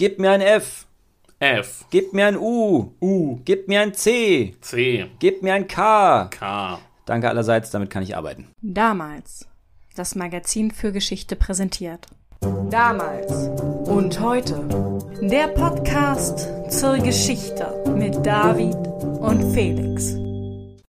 Gib mir ein F. F. Gib mir ein U. U. Gib mir ein C. C. Gib mir ein K. K. Danke allerseits, damit kann ich arbeiten. Damals. Das Magazin für Geschichte präsentiert. Damals und heute. Der Podcast zur Geschichte mit David und Felix.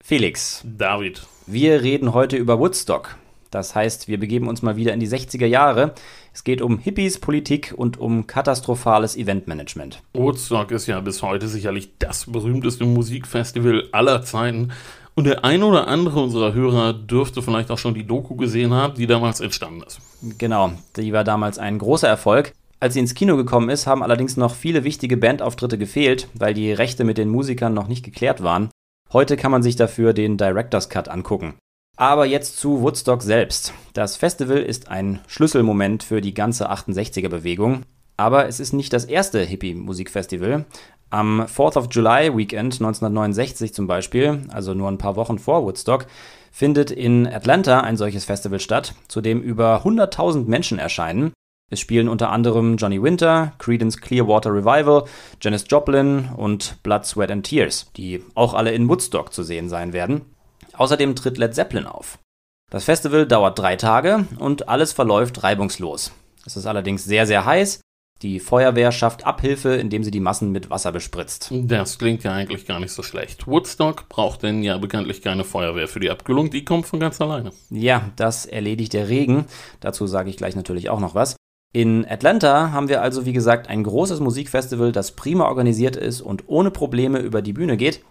Felix. David. Wir reden heute über Woodstock. Das heißt, wir begeben uns mal wieder in die 60er Jahre. Es geht um Hippies, Politik und um katastrophales Eventmanagement. Woodstock ist ja bis heute sicherlich das berühmteste Musikfestival aller Zeiten. Und der ein oder andere unserer Hörer dürfte vielleicht auch schon die Doku gesehen haben, die damals entstanden ist. Genau, die war damals ein großer Erfolg. Als sie ins Kino gekommen ist, haben allerdings noch viele wichtige Bandauftritte gefehlt, weil die Rechte mit den Musikern noch nicht geklärt waren. Heute kann man sich dafür den Director's Cut angucken. Aber jetzt zu Woodstock selbst. Das Festival ist ein Schlüsselmoment für die ganze 68er-Bewegung. Aber es ist nicht das erste Hippie-Musikfestival. Am 4th of July Weekend 1969 zum Beispiel, also nur ein paar Wochen vor Woodstock, findet in Atlanta ein solches Festival statt, zu dem über 100.000 Menschen erscheinen. Es spielen unter anderem Johnny Winter, Credence Clearwater Revival, Janis Joplin und Blood, Sweat and Tears, die auch alle in Woodstock zu sehen sein werden. Außerdem tritt Led Zeppelin auf. Das Festival dauert drei Tage und alles verläuft reibungslos. Es ist allerdings sehr, sehr heiß. Die Feuerwehr schafft Abhilfe, indem sie die Massen mit Wasser bespritzt. Das klingt ja eigentlich gar nicht so schlecht. Woodstock braucht denn ja bekanntlich keine Feuerwehr für die Abkühlung, die kommt von ganz alleine. Ja, das erledigt der Regen. Dazu sage ich gleich natürlich auch noch was. In Atlanta haben wir also, wie gesagt, ein großes Musikfestival, das prima organisiert ist und ohne Probleme über die Bühne geht.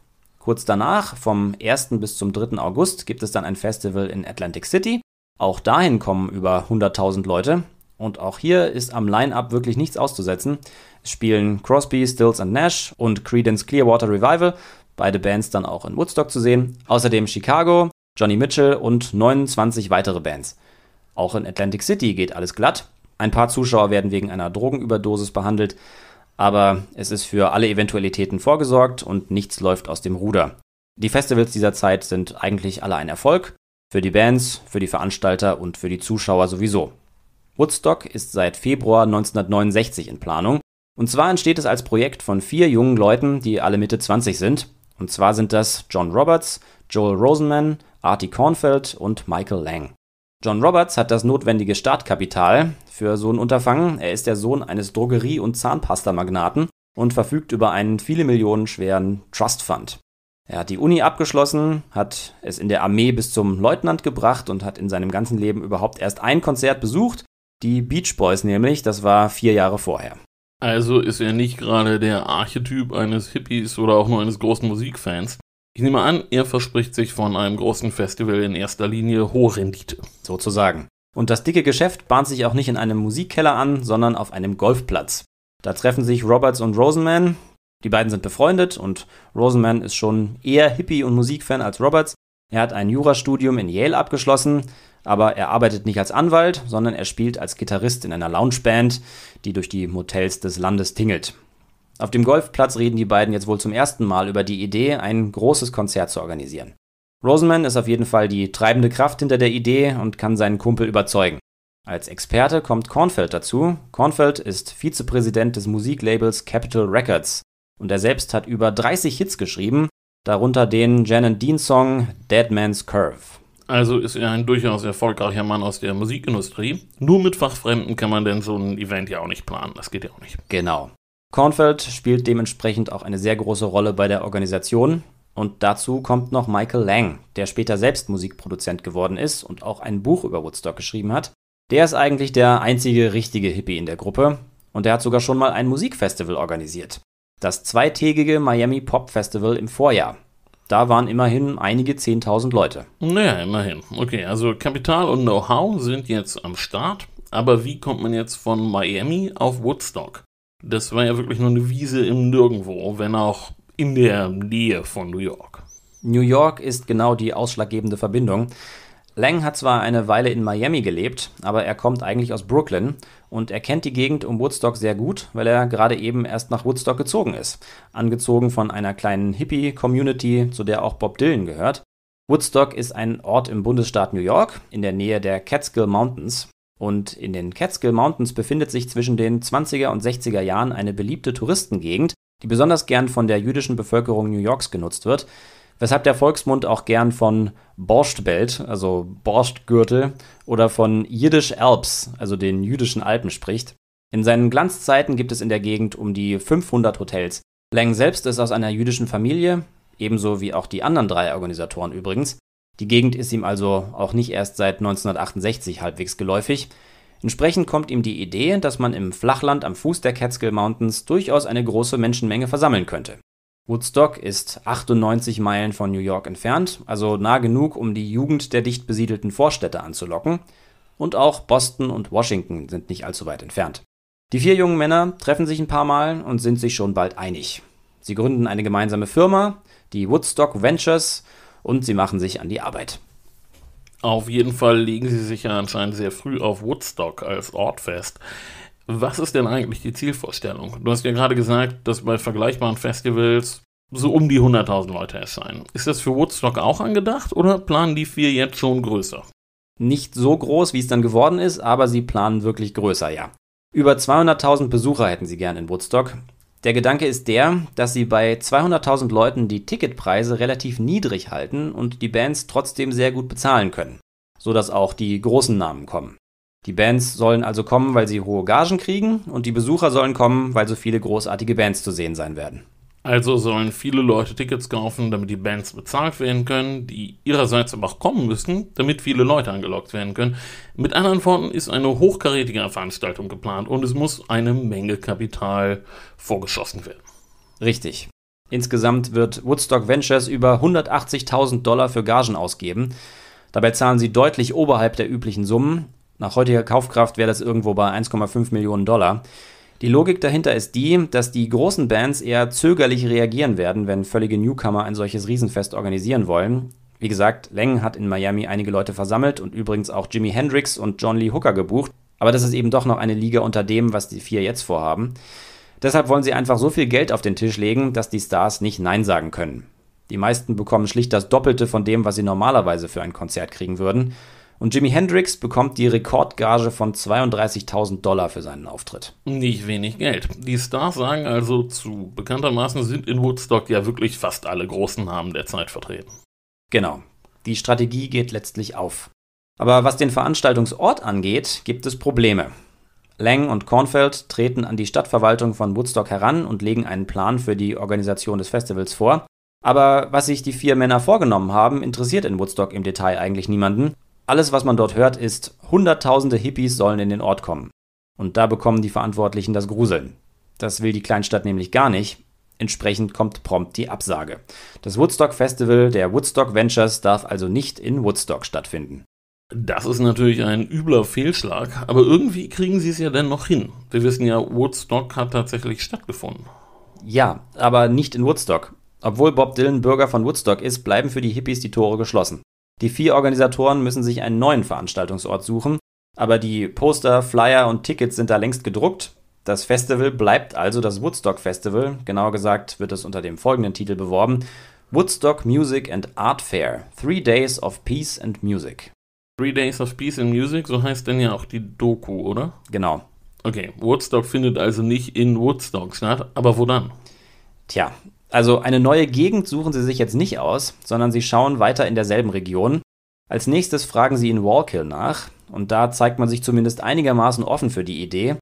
Kurz danach, vom 1. bis zum 3. August, gibt es dann ein Festival in Atlantic City. Auch dahin kommen über 100.000 Leute. Und auch hier ist am Line-Up wirklich nichts auszusetzen. Es spielen Crosby, Stills and Nash und Credence Clearwater Revival, beide Bands dann auch in Woodstock zu sehen. Außerdem Chicago, Johnny Mitchell und 29 weitere Bands. Auch in Atlantic City geht alles glatt. Ein paar Zuschauer werden wegen einer Drogenüberdosis behandelt aber es ist für alle Eventualitäten vorgesorgt und nichts läuft aus dem Ruder. Die Festivals dieser Zeit sind eigentlich alle ein Erfolg, für die Bands, für die Veranstalter und für die Zuschauer sowieso. Woodstock ist seit Februar 1969 in Planung, und zwar entsteht es als Projekt von vier jungen Leuten, die alle Mitte 20 sind, und zwar sind das John Roberts, Joel Rosenman, Artie Kornfeld und Michael Lang. John Roberts hat das notwendige Startkapital für so ein Unterfangen. Er ist der Sohn eines Drogerie- und Zahnpasta-Magnaten und verfügt über einen viele Millionen schweren Trust Fund. Er hat die Uni abgeschlossen, hat es in der Armee bis zum Leutnant gebracht und hat in seinem ganzen Leben überhaupt erst ein Konzert besucht, die Beach Boys nämlich, das war vier Jahre vorher. Also ist er nicht gerade der Archetyp eines Hippies oder auch nur eines großen Musikfans. Ich nehme an, er verspricht sich von einem großen Festival in erster Linie hohe Rendite. Sozusagen. Und das dicke Geschäft bahnt sich auch nicht in einem Musikkeller an, sondern auf einem Golfplatz. Da treffen sich Roberts und Rosenman. Die beiden sind befreundet und Rosenman ist schon eher Hippie und Musikfan als Roberts. Er hat ein Jurastudium in Yale abgeschlossen, aber er arbeitet nicht als Anwalt, sondern er spielt als Gitarrist in einer Loungeband, die durch die Motels des Landes tingelt. Auf dem Golfplatz reden die beiden jetzt wohl zum ersten Mal über die Idee, ein großes Konzert zu organisieren. Rosenman ist auf jeden Fall die treibende Kraft hinter der Idee und kann seinen Kumpel überzeugen. Als Experte kommt Kornfeld dazu. Kornfeld ist Vizepräsident des Musiklabels Capital Records und er selbst hat über 30 Hits geschrieben, darunter den Janet Dean Song Dead Man's Curve. Also ist er ein durchaus erfolgreicher Mann aus der Musikindustrie. Nur mit Fachfremden kann man denn so ein Event ja auch nicht planen. Das geht ja auch nicht. Genau. Kornfeld spielt dementsprechend auch eine sehr große Rolle bei der Organisation. Und dazu kommt noch Michael Lang, der später selbst Musikproduzent geworden ist und auch ein Buch über Woodstock geschrieben hat. Der ist eigentlich der einzige richtige Hippie in der Gruppe und der hat sogar schon mal ein Musikfestival organisiert. Das zweitägige Miami Pop Festival im Vorjahr. Da waren immerhin einige 10.000 Leute. Naja, immerhin. Okay, also Kapital und Know-how sind jetzt am Start. Aber wie kommt man jetzt von Miami auf Woodstock? Das war ja wirklich nur eine Wiese im Nirgendwo, wenn auch in der Nähe von New York. New York ist genau die ausschlaggebende Verbindung. Lang hat zwar eine Weile in Miami gelebt, aber er kommt eigentlich aus Brooklyn und er kennt die Gegend um Woodstock sehr gut, weil er gerade eben erst nach Woodstock gezogen ist, angezogen von einer kleinen Hippie-Community, zu der auch Bob Dylan gehört. Woodstock ist ein Ort im Bundesstaat New York in der Nähe der Catskill Mountains und in den Catskill Mountains befindet sich zwischen den 20er und 60er Jahren eine beliebte Touristengegend, die besonders gern von der jüdischen Bevölkerung New Yorks genutzt wird, weshalb der Volksmund auch gern von Borschtbelt, also Borschtgürtel, oder von Jiddisch Alps, also den jüdischen Alpen spricht. In seinen Glanzzeiten gibt es in der Gegend um die 500 Hotels. Lang selbst ist aus einer jüdischen Familie, ebenso wie auch die anderen drei Organisatoren übrigens, die Gegend ist ihm also auch nicht erst seit 1968 halbwegs geläufig. Entsprechend kommt ihm die Idee, dass man im Flachland am Fuß der Catskill Mountains durchaus eine große Menschenmenge versammeln könnte. Woodstock ist 98 Meilen von New York entfernt, also nah genug, um die Jugend der dicht besiedelten Vorstädte anzulocken. Und auch Boston und Washington sind nicht allzu weit entfernt. Die vier jungen Männer treffen sich ein paar Mal und sind sich schon bald einig. Sie gründen eine gemeinsame Firma, die Woodstock Ventures, und sie machen sich an die Arbeit. Auf jeden Fall legen sie sich ja anscheinend sehr früh auf Woodstock als Ort fest. Was ist denn eigentlich die Zielvorstellung? Du hast ja gerade gesagt, dass bei vergleichbaren Festivals so um die 100.000 Leute erscheinen. Ist das für Woodstock auch angedacht oder planen die vier jetzt schon größer? Nicht so groß, wie es dann geworden ist, aber sie planen wirklich größer, ja. Über 200.000 Besucher hätten sie gern in Woodstock. Der Gedanke ist der, dass sie bei 200.000 Leuten die Ticketpreise relativ niedrig halten und die Bands trotzdem sehr gut bezahlen können, so dass auch die großen Namen kommen. Die Bands sollen also kommen, weil sie hohe Gagen kriegen und die Besucher sollen kommen, weil so viele großartige Bands zu sehen sein werden. Also sollen viele Leute Tickets kaufen, damit die Bands bezahlt werden können, die ihrerseits aber auch kommen müssen, damit viele Leute angelockt werden können. Mit anderen Worten ist eine hochkarätige Veranstaltung geplant und es muss eine Menge Kapital vorgeschossen werden. Richtig. Insgesamt wird Woodstock Ventures über 180.000 Dollar für Gagen ausgeben. Dabei zahlen sie deutlich oberhalb der üblichen Summen. Nach heutiger Kaufkraft wäre das irgendwo bei 1,5 Millionen Dollar. Die Logik dahinter ist die, dass die großen Bands eher zögerlich reagieren werden, wenn völlige Newcomer ein solches Riesenfest organisieren wollen. Wie gesagt, Leng hat in Miami einige Leute versammelt und übrigens auch Jimi Hendrix und John Lee Hooker gebucht, aber das ist eben doch noch eine Liga unter dem, was die vier jetzt vorhaben. Deshalb wollen sie einfach so viel Geld auf den Tisch legen, dass die Stars nicht Nein sagen können. Die meisten bekommen schlicht das Doppelte von dem, was sie normalerweise für ein Konzert kriegen würden, und Jimi Hendrix bekommt die Rekordgage von 32.000 Dollar für seinen Auftritt. Nicht wenig Geld. Die Stars sagen also zu. Bekanntermaßen sind in Woodstock ja wirklich fast alle großen Namen der Zeit vertreten. Genau. Die Strategie geht letztlich auf. Aber was den Veranstaltungsort angeht, gibt es Probleme. Lang und Kornfeld treten an die Stadtverwaltung von Woodstock heran und legen einen Plan für die Organisation des Festivals vor. Aber was sich die vier Männer vorgenommen haben, interessiert in Woodstock im Detail eigentlich niemanden. Alles, was man dort hört, ist, Hunderttausende Hippies sollen in den Ort kommen. Und da bekommen die Verantwortlichen das Gruseln. Das will die Kleinstadt nämlich gar nicht. Entsprechend kommt prompt die Absage. Das Woodstock Festival der Woodstock Ventures darf also nicht in Woodstock stattfinden. Das ist natürlich ein übler Fehlschlag, aber irgendwie kriegen sie es ja denn noch hin. Wir wissen ja, Woodstock hat tatsächlich stattgefunden. Ja, aber nicht in Woodstock. Obwohl Bob Dylan Bürger von Woodstock ist, bleiben für die Hippies die Tore geschlossen. Die vier Organisatoren müssen sich einen neuen Veranstaltungsort suchen, aber die Poster, Flyer und Tickets sind da längst gedruckt. Das Festival bleibt also das Woodstock Festival, genauer gesagt wird es unter dem folgenden Titel beworben: Woodstock Music and Art Fair, Three Days of Peace and Music. Three Days of Peace and Music, so heißt denn ja auch die Doku, oder? Genau. Okay, Woodstock findet also nicht in Woodstock statt, aber wo dann? Tja, also eine neue Gegend suchen sie sich jetzt nicht aus, sondern sie schauen weiter in derselben Region. Als nächstes fragen sie in Wallkill nach, und da zeigt man sich zumindest einigermaßen offen für die Idee.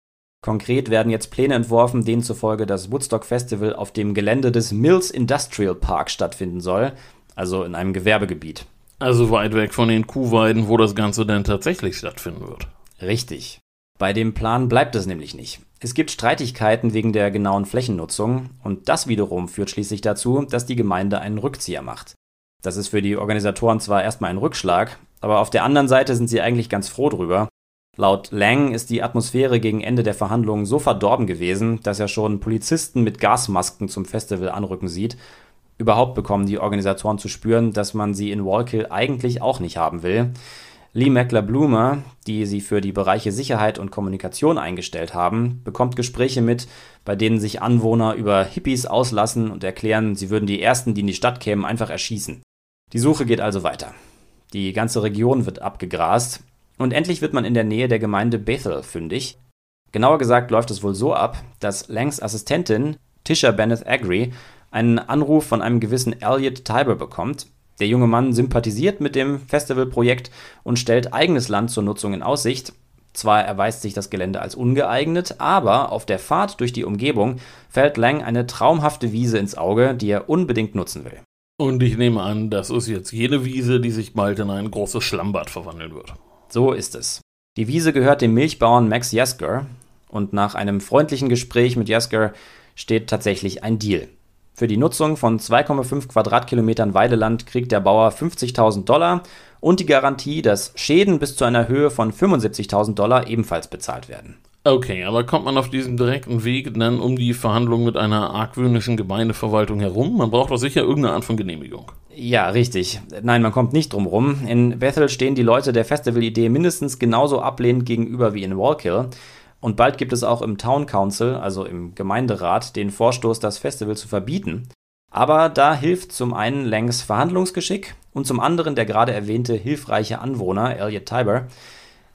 Konkret werden jetzt Pläne entworfen, denen zufolge das Woodstock Festival auf dem Gelände des Mills Industrial Park stattfinden soll, also in einem Gewerbegebiet. Also weit weg von den Kuhweiden, wo das Ganze denn tatsächlich stattfinden wird. Richtig. Bei dem Plan bleibt es nämlich nicht. Es gibt Streitigkeiten wegen der genauen Flächennutzung und das wiederum führt schließlich dazu, dass die Gemeinde einen Rückzieher macht. Das ist für die Organisatoren zwar erstmal ein Rückschlag, aber auf der anderen Seite sind sie eigentlich ganz froh drüber. Laut Lang ist die Atmosphäre gegen Ende der Verhandlungen so verdorben gewesen, dass er schon Polizisten mit Gasmasken zum Festival anrücken sieht. Überhaupt bekommen die Organisatoren zu spüren, dass man sie in Wallkill eigentlich auch nicht haben will. Lee meckler bloomer die sie für die Bereiche Sicherheit und Kommunikation eingestellt haben, bekommt Gespräche mit, bei denen sich Anwohner über Hippies auslassen und erklären, sie würden die Ersten, die in die Stadt kämen, einfach erschießen. Die Suche geht also weiter. Die ganze Region wird abgegrast und endlich wird man in der Nähe der Gemeinde Bethel fündig. Genauer gesagt läuft es wohl so ab, dass Langs Assistentin Tisha Bennett Agri einen Anruf von einem gewissen Elliot Tiber bekommt, der junge Mann sympathisiert mit dem Festivalprojekt und stellt eigenes Land zur Nutzung in Aussicht. Zwar erweist sich das Gelände als ungeeignet, aber auf der Fahrt durch die Umgebung fällt Lang eine traumhafte Wiese ins Auge, die er unbedingt nutzen will. Und ich nehme an, das ist jetzt jene Wiese, die sich bald in ein großes Schlammbad verwandeln wird. So ist es. Die Wiese gehört dem Milchbauern Max Jasker und nach einem freundlichen Gespräch mit Jasker steht tatsächlich ein Deal. Für die Nutzung von 2,5 Quadratkilometern Weideland kriegt der Bauer 50.000 Dollar und die Garantie, dass Schäden bis zu einer Höhe von 75.000 Dollar ebenfalls bezahlt werden. Okay, aber kommt man auf diesem direkten Weg dann um die Verhandlungen mit einer argwöhnischen Gemeindeverwaltung herum? Man braucht doch sicher irgendeine Art von Genehmigung. Ja, richtig. Nein, man kommt nicht drum rum. In Bethel stehen die Leute der Festivalidee mindestens genauso ablehnend gegenüber wie in Wallkill. Und bald gibt es auch im Town Council, also im Gemeinderat, den Vorstoß, das Festival zu verbieten. Aber da hilft zum einen Langs Verhandlungsgeschick und zum anderen der gerade erwähnte hilfreiche Anwohner, Elliot Tiber.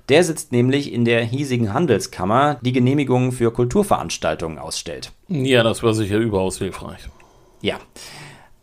Der sitzt nämlich in der hiesigen Handelskammer, die Genehmigungen für Kulturveranstaltungen ausstellt. Ja, das war sicher überaus hilfreich. Ja.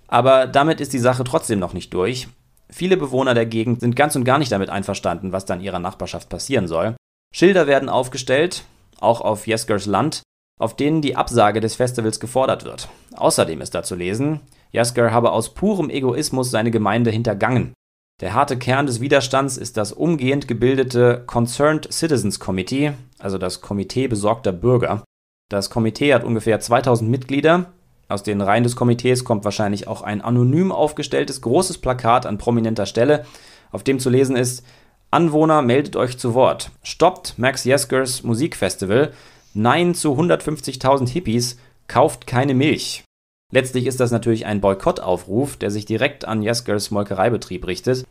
Aber damit ist die Sache trotzdem noch nicht durch. Viele Bewohner der Gegend sind ganz und gar nicht damit einverstanden, was dann ihrer Nachbarschaft passieren soll. Schilder werden aufgestellt, auch auf Jeskers Land, auf denen die Absage des Festivals gefordert wird. Außerdem ist da zu lesen, Jesker habe aus purem Egoismus seine Gemeinde hintergangen. Der harte Kern des Widerstands ist das umgehend gebildete Concerned Citizens Committee, also das Komitee besorgter Bürger. Das Komitee hat ungefähr 2000 Mitglieder. Aus den Reihen des Komitees kommt wahrscheinlich auch ein anonym aufgestelltes großes Plakat an prominenter Stelle, auf dem zu lesen ist, Anwohner, meldet euch zu Wort. Stoppt Max Jeskers Musikfestival. Nein zu 150.000 Hippies. Kauft keine Milch. Letztlich ist das natürlich ein Boykottaufruf, der sich direkt an Jeskers Molkereibetrieb richtet.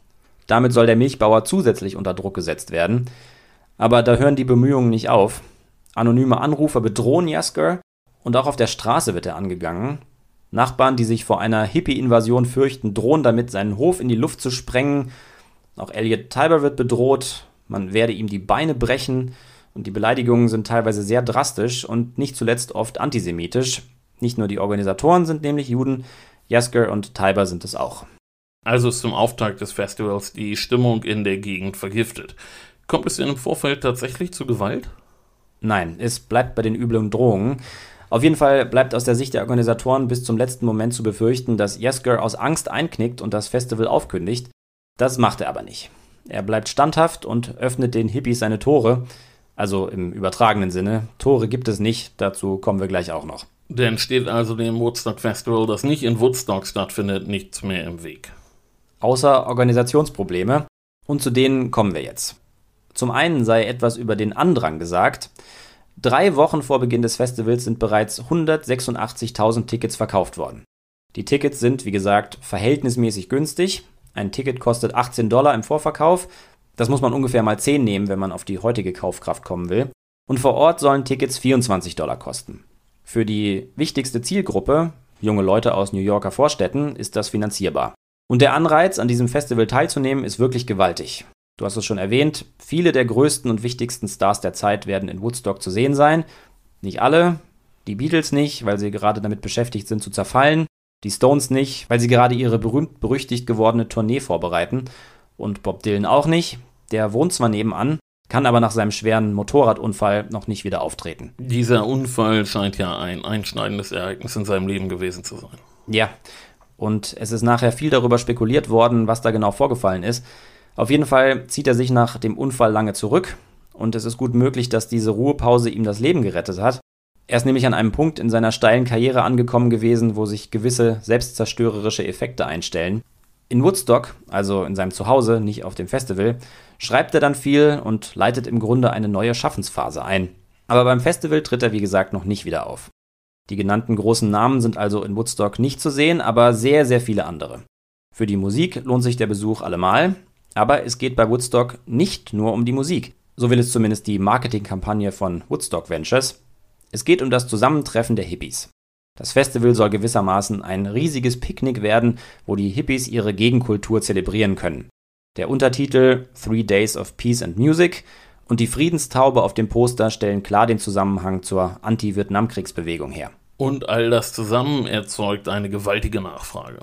Damit soll der Milchbauer zusätzlich unter Druck gesetzt werden. Aber da hören die Bemühungen nicht auf. Anonyme Anrufer bedrohen Jasker und auch auf der Straße wird er angegangen. Nachbarn, die sich vor einer Hippie-Invasion fürchten, drohen damit, seinen Hof in die Luft zu sprengen auch Elliot Tiber wird bedroht, man werde ihm die Beine brechen und die Beleidigungen sind teilweise sehr drastisch und nicht zuletzt oft antisemitisch. Nicht nur die Organisatoren sind nämlich Juden, Jasker und Tiber sind es auch. Also ist zum Auftakt des Festivals die Stimmung in der Gegend vergiftet. Kommt es in im Vorfeld tatsächlich zu Gewalt? Nein, es bleibt bei den üblen Drohungen. Auf jeden Fall bleibt aus der Sicht der Organisatoren bis zum letzten Moment zu befürchten, dass Jesker aus Angst einknickt und das Festival aufkündigt. Das macht er aber nicht. Er bleibt standhaft und öffnet den Hippies seine Tore. Also im übertragenen Sinne. Tore gibt es nicht, dazu kommen wir gleich auch noch. Denn steht also dem Woodstock Festival, das nicht in Woodstock stattfindet, nichts mehr im Weg. Außer Organisationsprobleme. Und zu denen kommen wir jetzt. Zum einen sei etwas über den Andrang gesagt. Drei Wochen vor Beginn des Festivals sind bereits 186.000 Tickets verkauft worden. Die Tickets sind, wie gesagt, verhältnismäßig günstig, ein Ticket kostet 18 Dollar im Vorverkauf. Das muss man ungefähr mal 10 nehmen, wenn man auf die heutige Kaufkraft kommen will. Und vor Ort sollen Tickets 24 Dollar kosten. Für die wichtigste Zielgruppe, junge Leute aus New Yorker Vorstädten, ist das finanzierbar. Und der Anreiz, an diesem Festival teilzunehmen, ist wirklich gewaltig. Du hast es schon erwähnt, viele der größten und wichtigsten Stars der Zeit werden in Woodstock zu sehen sein. Nicht alle, die Beatles nicht, weil sie gerade damit beschäftigt sind zu zerfallen. Die Stones nicht, weil sie gerade ihre berühmt-berüchtigt gewordene Tournee vorbereiten. Und Bob Dylan auch nicht. Der wohnt zwar nebenan, kann aber nach seinem schweren Motorradunfall noch nicht wieder auftreten. Dieser Unfall scheint ja ein einschneidendes Ereignis in seinem Leben gewesen zu sein. Ja, und es ist nachher viel darüber spekuliert worden, was da genau vorgefallen ist. Auf jeden Fall zieht er sich nach dem Unfall lange zurück und es ist gut möglich, dass diese Ruhepause ihm das Leben gerettet hat. Er ist nämlich an einem Punkt in seiner steilen Karriere angekommen gewesen, wo sich gewisse selbstzerstörerische Effekte einstellen. In Woodstock, also in seinem Zuhause, nicht auf dem Festival, schreibt er dann viel und leitet im Grunde eine neue Schaffensphase ein. Aber beim Festival tritt er wie gesagt noch nicht wieder auf. Die genannten großen Namen sind also in Woodstock nicht zu sehen, aber sehr, sehr viele andere. Für die Musik lohnt sich der Besuch allemal, aber es geht bei Woodstock nicht nur um die Musik. So will es zumindest die Marketingkampagne von Woodstock Ventures, es geht um das Zusammentreffen der Hippies. Das Festival soll gewissermaßen ein riesiges Picknick werden, wo die Hippies ihre Gegenkultur zelebrieren können. Der Untertitel Three Days of Peace and Music und die Friedenstaube auf dem Poster stellen klar den Zusammenhang zur Anti-Vietnamkriegsbewegung her. Und all das zusammen erzeugt eine gewaltige Nachfrage.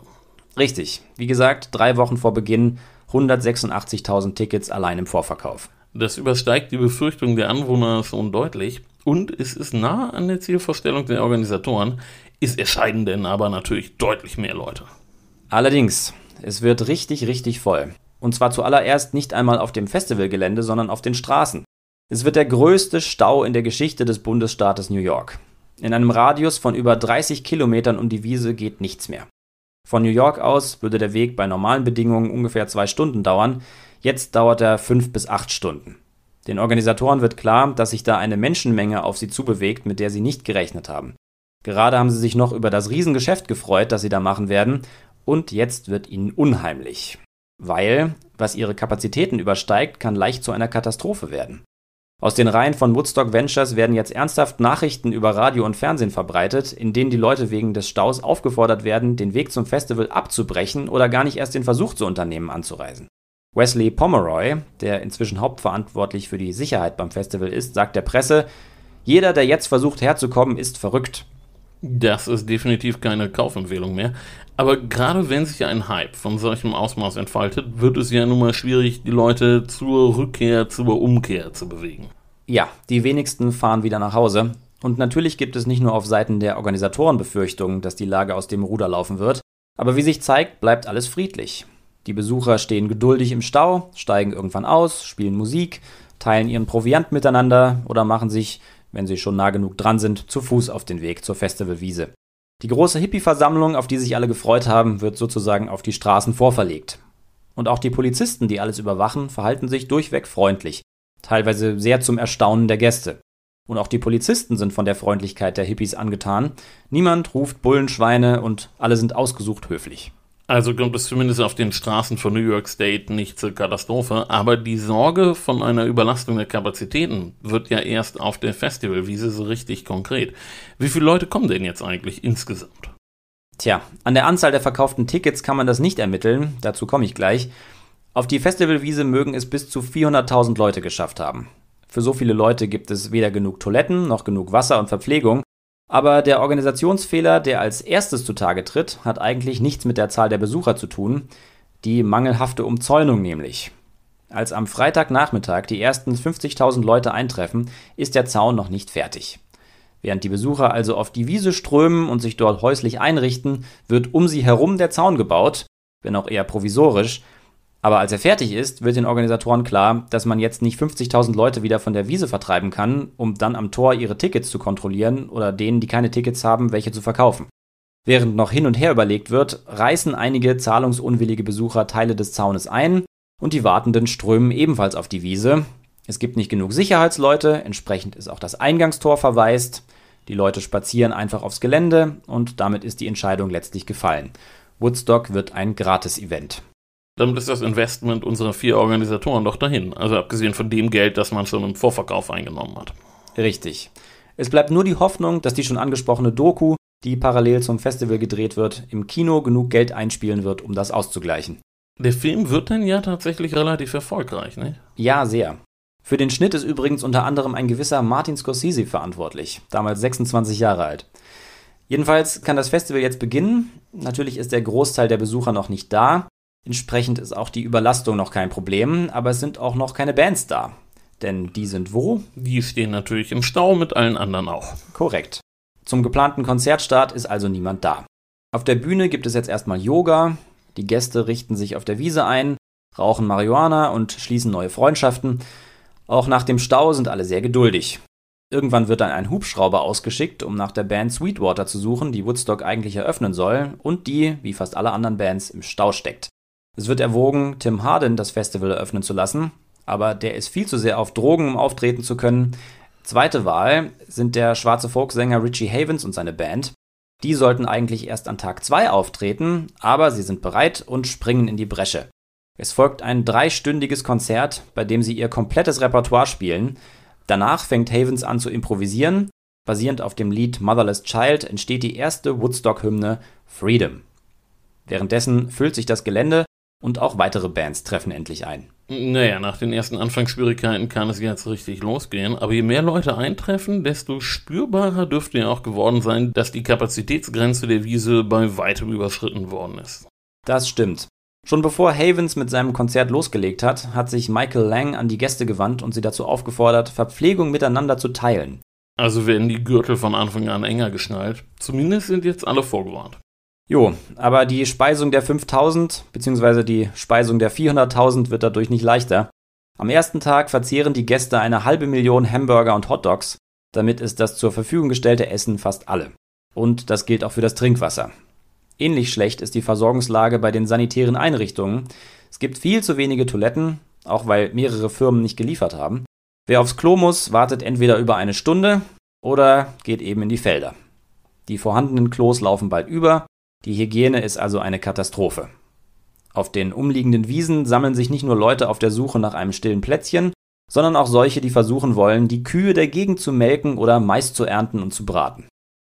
Richtig. Wie gesagt, drei Wochen vor Beginn 186.000 Tickets allein im Vorverkauf. Das übersteigt die Befürchtung der Anwohner schon deutlich und es ist nah an der Zielvorstellung der Organisatoren, es erscheinen denn aber natürlich deutlich mehr Leute. Allerdings, es wird richtig, richtig voll. Und zwar zuallererst nicht einmal auf dem Festivalgelände, sondern auf den Straßen. Es wird der größte Stau in der Geschichte des Bundesstaates New York. In einem Radius von über 30 Kilometern um die Wiese geht nichts mehr. Von New York aus würde der Weg bei normalen Bedingungen ungefähr zwei Stunden dauern, jetzt dauert er fünf bis acht Stunden. Den Organisatoren wird klar, dass sich da eine Menschenmenge auf sie zubewegt, mit der sie nicht gerechnet haben. Gerade haben sie sich noch über das Riesengeschäft gefreut, das sie da machen werden, und jetzt wird ihnen unheimlich. Weil, was ihre Kapazitäten übersteigt, kann leicht zu einer Katastrophe werden. Aus den Reihen von Woodstock Ventures werden jetzt ernsthaft Nachrichten über Radio und Fernsehen verbreitet, in denen die Leute wegen des Staus aufgefordert werden, den Weg zum Festival abzubrechen oder gar nicht erst den Versuch zu unternehmen anzureisen. Wesley Pomeroy, der inzwischen hauptverantwortlich für die Sicherheit beim Festival ist, sagt der Presse, jeder, der jetzt versucht herzukommen, ist verrückt. Das ist definitiv keine Kaufempfehlung mehr. Aber gerade wenn sich ein Hype von solchem Ausmaß entfaltet, wird es ja nun mal schwierig, die Leute zur Rückkehr, zur Umkehr zu bewegen. Ja, die wenigsten fahren wieder nach Hause. Und natürlich gibt es nicht nur auf Seiten der Organisatoren Befürchtungen, dass die Lage aus dem Ruder laufen wird. Aber wie sich zeigt, bleibt alles friedlich. Die Besucher stehen geduldig im Stau, steigen irgendwann aus, spielen Musik, teilen ihren Proviant miteinander oder machen sich, wenn sie schon nah genug dran sind, zu Fuß auf den Weg zur Festivalwiese. Die große Hippie-Versammlung, auf die sich alle gefreut haben, wird sozusagen auf die Straßen vorverlegt. Und auch die Polizisten, die alles überwachen, verhalten sich durchweg freundlich, teilweise sehr zum Erstaunen der Gäste. Und auch die Polizisten sind von der Freundlichkeit der Hippies angetan. Niemand ruft Bullenschweine und alle sind ausgesucht höflich. Also kommt es zumindest auf den Straßen von New York State nicht zur Katastrophe, aber die Sorge von einer Überlastung der Kapazitäten wird ja erst auf der Festivalwiese so richtig konkret. Wie viele Leute kommen denn jetzt eigentlich insgesamt? Tja, an der Anzahl der verkauften Tickets kann man das nicht ermitteln, dazu komme ich gleich. Auf die Festivalwiese mögen es bis zu 400.000 Leute geschafft haben. Für so viele Leute gibt es weder genug Toiletten noch genug Wasser und Verpflegung, aber der Organisationsfehler, der als erstes zutage tritt, hat eigentlich nichts mit der Zahl der Besucher zu tun, die mangelhafte Umzäunung nämlich. Als am Freitagnachmittag die ersten 50.000 Leute eintreffen, ist der Zaun noch nicht fertig. Während die Besucher also auf die Wiese strömen und sich dort häuslich einrichten, wird um sie herum der Zaun gebaut, wenn auch eher provisorisch, aber als er fertig ist, wird den Organisatoren klar, dass man jetzt nicht 50.000 Leute wieder von der Wiese vertreiben kann, um dann am Tor ihre Tickets zu kontrollieren oder denen, die keine Tickets haben, welche zu verkaufen. Während noch hin und her überlegt wird, reißen einige zahlungsunwillige Besucher Teile des Zaunes ein und die Wartenden strömen ebenfalls auf die Wiese. Es gibt nicht genug Sicherheitsleute, entsprechend ist auch das Eingangstor verwaist. Die Leute spazieren einfach aufs Gelände und damit ist die Entscheidung letztlich gefallen. Woodstock wird ein Gratis-Event damit ist das Investment unserer vier Organisatoren doch dahin. Also abgesehen von dem Geld, das man schon im Vorverkauf eingenommen hat. Richtig. Es bleibt nur die Hoffnung, dass die schon angesprochene Doku, die parallel zum Festival gedreht wird, im Kino genug Geld einspielen wird, um das auszugleichen. Der Film wird denn ja tatsächlich relativ erfolgreich, ne? Ja, sehr. Für den Schnitt ist übrigens unter anderem ein gewisser Martin Scorsese verantwortlich, damals 26 Jahre alt. Jedenfalls kann das Festival jetzt beginnen. Natürlich ist der Großteil der Besucher noch nicht da, Entsprechend ist auch die Überlastung noch kein Problem, aber es sind auch noch keine Bands da. Denn die sind wo? Die stehen natürlich im Stau mit allen anderen auch. Korrekt. Zum geplanten Konzertstart ist also niemand da. Auf der Bühne gibt es jetzt erstmal Yoga, die Gäste richten sich auf der Wiese ein, rauchen Marihuana und schließen neue Freundschaften. Auch nach dem Stau sind alle sehr geduldig. Irgendwann wird dann ein Hubschrauber ausgeschickt, um nach der Band Sweetwater zu suchen, die Woodstock eigentlich eröffnen soll und die, wie fast alle anderen Bands, im Stau steckt. Es wird erwogen, Tim Harden das Festival eröffnen zu lassen, aber der ist viel zu sehr auf Drogen, um auftreten zu können. Zweite Wahl sind der schwarze Folksänger Richie Havens und seine Band. Die sollten eigentlich erst an Tag 2 auftreten, aber sie sind bereit und springen in die Bresche. Es folgt ein dreistündiges Konzert, bei dem sie ihr komplettes Repertoire spielen. Danach fängt Havens an zu improvisieren. Basierend auf dem Lied Motherless Child entsteht die erste Woodstock-Hymne Freedom. Währenddessen füllt sich das Gelände und auch weitere Bands treffen endlich ein. Naja, nach den ersten Anfangsschwierigkeiten kann es jetzt richtig losgehen. Aber je mehr Leute eintreffen, desto spürbarer dürfte ja auch geworden sein, dass die Kapazitätsgrenze der Wiese bei weitem überschritten worden ist. Das stimmt. Schon bevor Havens mit seinem Konzert losgelegt hat, hat sich Michael Lang an die Gäste gewandt und sie dazu aufgefordert, Verpflegung miteinander zu teilen. Also werden die Gürtel von Anfang an enger geschnallt. Zumindest sind jetzt alle vorgewarnt. Jo, aber die Speisung der 5000 bzw. die Speisung der 400.000 wird dadurch nicht leichter. Am ersten Tag verzehren die Gäste eine halbe Million Hamburger und Hotdogs. Damit ist das zur Verfügung gestellte Essen fast alle. Und das gilt auch für das Trinkwasser. Ähnlich schlecht ist die Versorgungslage bei den sanitären Einrichtungen. Es gibt viel zu wenige Toiletten, auch weil mehrere Firmen nicht geliefert haben. Wer aufs Klo muss, wartet entweder über eine Stunde oder geht eben in die Felder. Die vorhandenen Klos laufen bald über die Hygiene ist also eine Katastrophe. Auf den umliegenden Wiesen sammeln sich nicht nur Leute auf der Suche nach einem stillen Plätzchen, sondern auch solche, die versuchen wollen, die Kühe der Gegend zu melken oder Mais zu ernten und zu braten.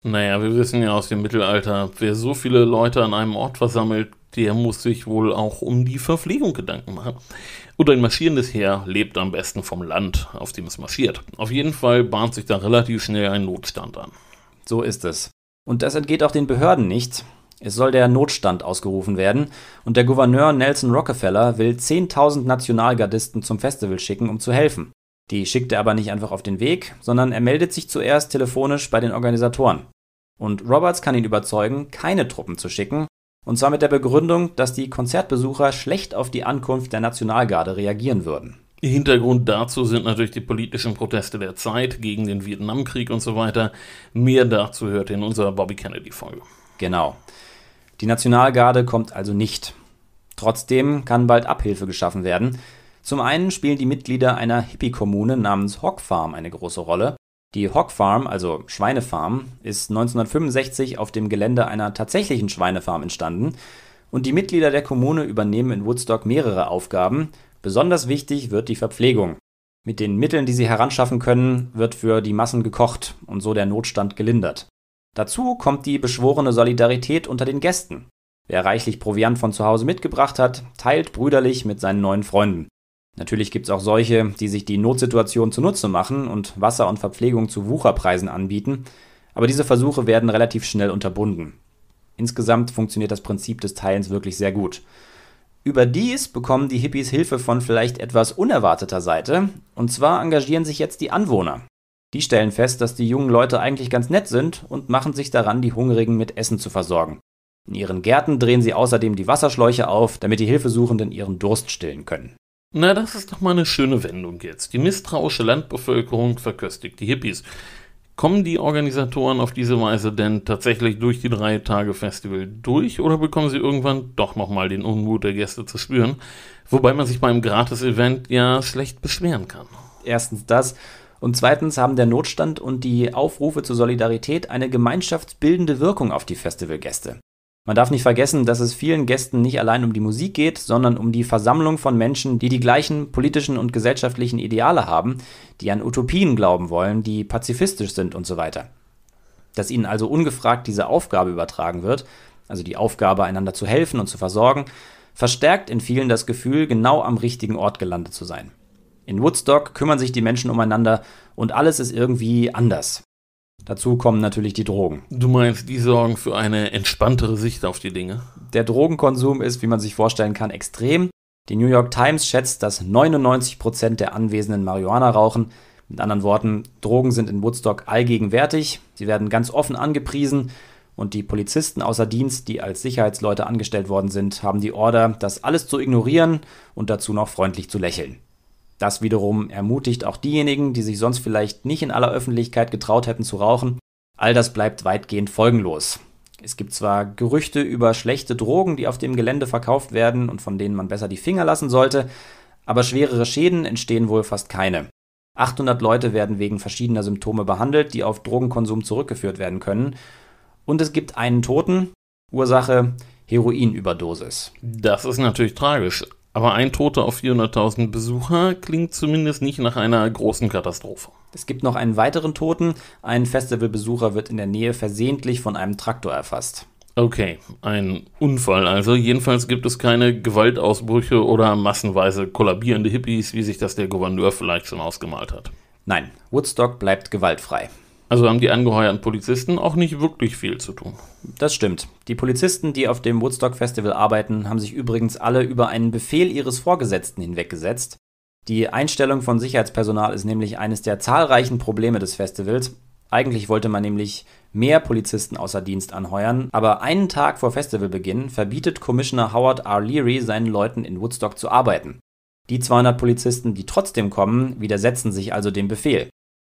Naja, wir wissen ja aus dem Mittelalter, wer so viele Leute an einem Ort versammelt, der muss sich wohl auch um die Verpflegung Gedanken machen. Und ein marschierendes Heer lebt am besten vom Land, auf dem es marschiert. Auf jeden Fall bahnt sich da relativ schnell ein Notstand an. So ist es. Und das entgeht auch den Behörden nicht. Es soll der Notstand ausgerufen werden, und der Gouverneur Nelson Rockefeller will 10.000 Nationalgardisten zum Festival schicken, um zu helfen. Die schickt er aber nicht einfach auf den Weg, sondern er meldet sich zuerst telefonisch bei den Organisatoren. Und Roberts kann ihn überzeugen, keine Truppen zu schicken, und zwar mit der Begründung, dass die Konzertbesucher schlecht auf die Ankunft der Nationalgarde reagieren würden. Hintergrund dazu sind natürlich die politischen Proteste der Zeit gegen den Vietnamkrieg und so weiter. Mehr dazu hört ihr in unserer Bobby Kennedy-Folge. Genau. Die Nationalgarde kommt also nicht. Trotzdem kann bald Abhilfe geschaffen werden. Zum einen spielen die Mitglieder einer Hippie-Kommune namens Hog Farm eine große Rolle. Die Hog Farm, also Schweinefarm, ist 1965 auf dem Gelände einer tatsächlichen Schweinefarm entstanden und die Mitglieder der Kommune übernehmen in Woodstock mehrere Aufgaben, Besonders wichtig wird die Verpflegung. Mit den Mitteln, die sie heranschaffen können, wird für die Massen gekocht und so der Notstand gelindert. Dazu kommt die beschworene Solidarität unter den Gästen. Wer reichlich Proviant von zu Hause mitgebracht hat, teilt brüderlich mit seinen neuen Freunden. Natürlich gibt's auch solche, die sich die Notsituation zunutze machen und Wasser und Verpflegung zu Wucherpreisen anbieten, aber diese Versuche werden relativ schnell unterbunden. Insgesamt funktioniert das Prinzip des Teilens wirklich sehr gut. Überdies bekommen die Hippies Hilfe von vielleicht etwas unerwarteter Seite, und zwar engagieren sich jetzt die Anwohner. Die stellen fest, dass die jungen Leute eigentlich ganz nett sind und machen sich daran, die Hungrigen mit Essen zu versorgen. In ihren Gärten drehen sie außerdem die Wasserschläuche auf, damit die Hilfesuchenden ihren Durst stillen können. Na, das ist doch mal eine schöne Wendung jetzt. Die misstrauische Landbevölkerung verköstigt die Hippies. Kommen die Organisatoren auf diese Weise denn tatsächlich durch die drei Tage Festival durch oder bekommen sie irgendwann doch nochmal den Unmut der Gäste zu spüren? Wobei man sich beim Gratis-Event ja schlecht beschweren kann. Erstens das. Und zweitens haben der Notstand und die Aufrufe zur Solidarität eine gemeinschaftsbildende Wirkung auf die Festivalgäste. Man darf nicht vergessen, dass es vielen Gästen nicht allein um die Musik geht, sondern um die Versammlung von Menschen, die die gleichen politischen und gesellschaftlichen Ideale haben, die an Utopien glauben wollen, die pazifistisch sind und so weiter. Dass ihnen also ungefragt diese Aufgabe übertragen wird, also die Aufgabe, einander zu helfen und zu versorgen, verstärkt in vielen das Gefühl, genau am richtigen Ort gelandet zu sein. In Woodstock kümmern sich die Menschen umeinander und alles ist irgendwie anders. Dazu kommen natürlich die Drogen. Du meinst, die sorgen für eine entspanntere Sicht auf die Dinge? Der Drogenkonsum ist, wie man sich vorstellen kann, extrem. Die New York Times schätzt, dass 99% Prozent der anwesenden Marihuana rauchen. Mit anderen Worten, Drogen sind in Woodstock allgegenwärtig, sie werden ganz offen angepriesen und die Polizisten außer Dienst, die als Sicherheitsleute angestellt worden sind, haben die Order, das alles zu ignorieren und dazu noch freundlich zu lächeln. Das wiederum ermutigt auch diejenigen, die sich sonst vielleicht nicht in aller Öffentlichkeit getraut hätten zu rauchen. All das bleibt weitgehend folgenlos. Es gibt zwar Gerüchte über schlechte Drogen, die auf dem Gelände verkauft werden und von denen man besser die Finger lassen sollte, aber schwerere Schäden entstehen wohl fast keine. 800 Leute werden wegen verschiedener Symptome behandelt, die auf Drogenkonsum zurückgeführt werden können. Und es gibt einen Toten, Ursache Heroinüberdosis. Das ist natürlich tragisch. Aber ein Toter auf 400.000 Besucher klingt zumindest nicht nach einer großen Katastrophe. Es gibt noch einen weiteren Toten. Ein Festivalbesucher wird in der Nähe versehentlich von einem Traktor erfasst. Okay, ein Unfall also. Jedenfalls gibt es keine Gewaltausbrüche oder massenweise kollabierende Hippies, wie sich das der Gouverneur vielleicht schon ausgemalt hat. Nein, Woodstock bleibt gewaltfrei. Also haben die angeheuerten Polizisten auch nicht wirklich viel zu tun. Das stimmt. Die Polizisten, die auf dem Woodstock Festival arbeiten, haben sich übrigens alle über einen Befehl ihres Vorgesetzten hinweggesetzt. Die Einstellung von Sicherheitspersonal ist nämlich eines der zahlreichen Probleme des Festivals. Eigentlich wollte man nämlich mehr Polizisten außer Dienst anheuern, aber einen Tag vor Festivalbeginn verbietet Commissioner Howard R. Leary seinen Leuten in Woodstock zu arbeiten. Die 200 Polizisten, die trotzdem kommen, widersetzen sich also dem Befehl.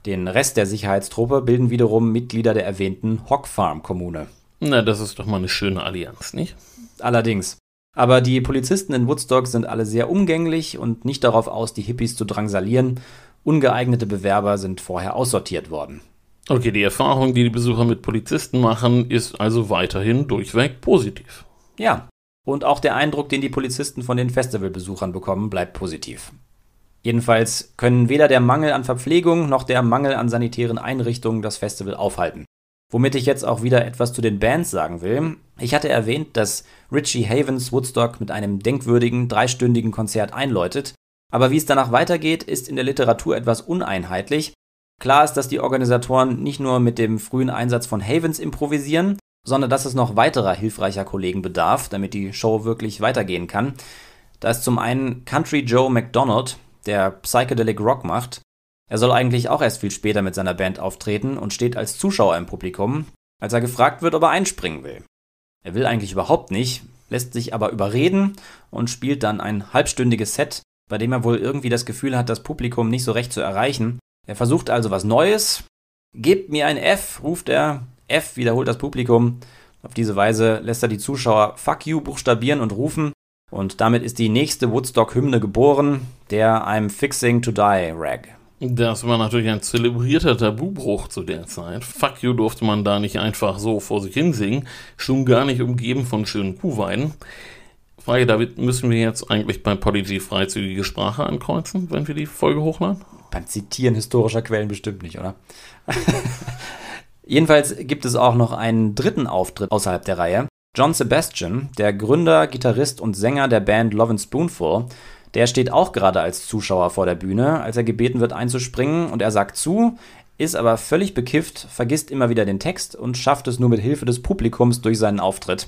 Den Rest der Sicherheitstruppe bilden wiederum Mitglieder der erwähnten Hog Farm Kommune. Na, das ist doch mal eine schöne Allianz, nicht? Allerdings. Aber die Polizisten in Woodstock sind alle sehr umgänglich und nicht darauf aus, die Hippies zu drangsalieren. Ungeeignete Bewerber sind vorher aussortiert worden. Okay, die Erfahrung, die die Besucher mit Polizisten machen, ist also weiterhin durchweg positiv. Ja, und auch der Eindruck, den die Polizisten von den Festivalbesuchern bekommen, bleibt positiv. Jedenfalls können weder der Mangel an Verpflegung noch der Mangel an sanitären Einrichtungen das Festival aufhalten. Womit ich jetzt auch wieder etwas zu den Bands sagen will. Ich hatte erwähnt, dass Richie Havens Woodstock mit einem denkwürdigen dreistündigen Konzert einläutet, aber wie es danach weitergeht, ist in der Literatur etwas uneinheitlich. Klar ist, dass die Organisatoren nicht nur mit dem frühen Einsatz von Havens improvisieren, sondern dass es noch weiterer hilfreicher Kollegen bedarf, damit die Show wirklich weitergehen kann. Da ist zum einen Country Joe McDonald, der Psychedelic Rock macht. Er soll eigentlich auch erst viel später mit seiner Band auftreten und steht als Zuschauer im Publikum, als er gefragt wird, ob er einspringen will. Er will eigentlich überhaupt nicht, lässt sich aber überreden und spielt dann ein halbstündiges Set, bei dem er wohl irgendwie das Gefühl hat, das Publikum nicht so recht zu erreichen. Er versucht also was Neues. Gebt mir ein F, ruft er. F wiederholt das Publikum. Auf diese Weise lässt er die Zuschauer Fuck you buchstabieren und rufen. Und damit ist die nächste Woodstock-Hymne geboren der I'm Fixing to Die Rag. Das war natürlich ein zelebrierter Tabubruch zu der Zeit. Fuck you durfte man da nicht einfach so vor sich hin singen, schon gar nicht umgeben von schönen Kuhweiden. Frage, David, müssen wir jetzt eigentlich bei Podigy freizügige Sprache ankreuzen, wenn wir die Folge hochladen? Beim Zitieren historischer Quellen bestimmt nicht, oder? Jedenfalls gibt es auch noch einen dritten Auftritt außerhalb der Reihe. John Sebastian, der Gründer, Gitarrist und Sänger der Band Love and Spoonful, der steht auch gerade als Zuschauer vor der Bühne, als er gebeten wird einzuspringen und er sagt zu, ist aber völlig bekifft, vergisst immer wieder den Text und schafft es nur mit Hilfe des Publikums durch seinen Auftritt.